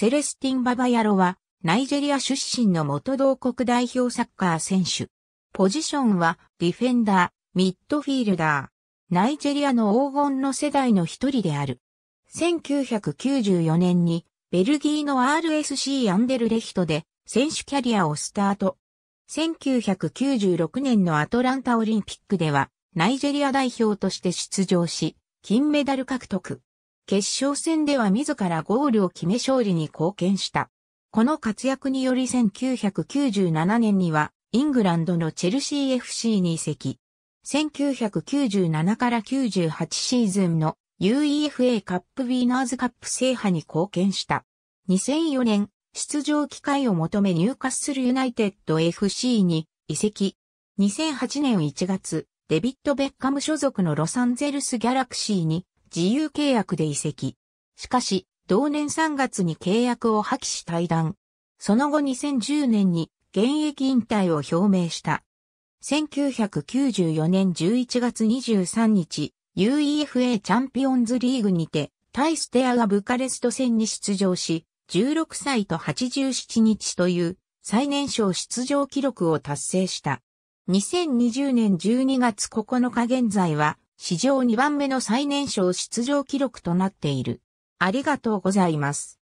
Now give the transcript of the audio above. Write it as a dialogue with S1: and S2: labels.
S1: セレスティン・ババヤロは、ナイジェリア出身の元同国代表サッカー選手。ポジションは、ディフェンダー、ミッドフィールダー。ナイジェリアの黄金の世代の一人である。1994年に、ベルギーの RSC アンデルレヒトで、選手キャリアをスタート。1996年のアトランタオリンピックでは、ナイジェリア代表として出場し、金メダル獲得。決勝戦では自らゴールを決め勝利に貢献した。この活躍により1997年には、イングランドのチェルシー FC に移籍。1997から98シーズンの UEFA カップウィーナーズカップ制覇に貢献した。2004年、出場機会を求め入荷するユナイテッド FC に移籍。2008年1月、デビット・ベッカム所属のロサンゼルス・ギャラクシーに自由契約で移籍。しかし、同年3月に契約を破棄し退団。その後2010年に現役引退を表明した。1994年11月23日、UEFA チャンピオンズリーグにて、対ステアがブカレスト戦に出場し、16歳と87日という最年少出場記録を達成した。2020年12月9日現在は史上2番目の最年少出場記録となっている。ありがとうございます。